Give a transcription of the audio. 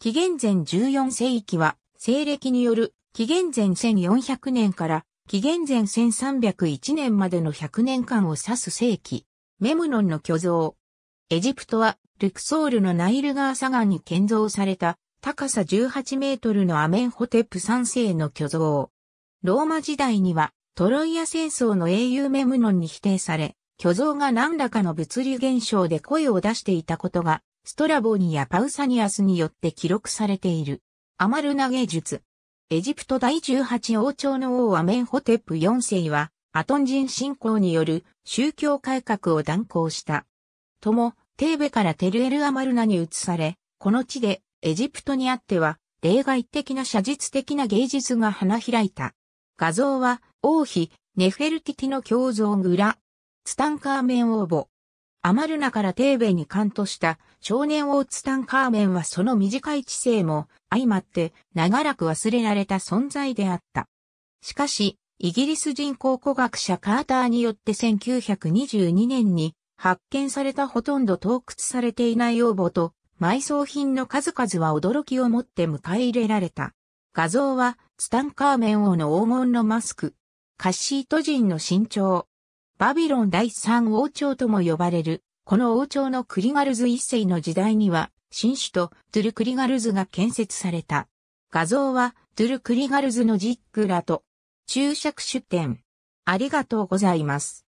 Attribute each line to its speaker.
Speaker 1: 紀元前14世紀は、西暦による紀元前1400年から紀元前1301年までの100年間を指す世紀。メムノンの巨像。エジプトは、ルクソールのナイル川ガンに建造された、高さ18メートルのアメンホテプ3世の巨像。ローマ時代には、トロイア戦争の英雄メムノンに否定され、巨像が何らかの物理現象で声を出していたことがストラボニやパウサニアスによって記録されている。アマルナ芸術。エジプト第18王朝の王アメンホテップ4世は、アトン人信仰による宗教改革を断行した。とも、テーベからテルエルアマルナに移され、この地でエジプトにあっては、例外的な写実的な芸術が花開いた。画像は、王妃、ネフェルティティの胸像グラ、ツタンカーメン王母。アマルナからテーベに関とした少年王ツタンカーメンはその短い知性も相まって長らく忘れられた存在であった。しかし、イギリス人考古学者カーターによって1922年に発見されたほとんど洞窟されていない要母と埋葬品の数々は驚きをもって迎え入れられた。画像はツタンカーメン王の黄金のマスク、カッシート人の身長、バビロン第三王朝とも呼ばれる、この王朝のクリガルズ一世の時代には、新首都トゥルクリガルズが建設された。画像はトゥルクリガルズのジックラと注釈出典。ありがとうございます。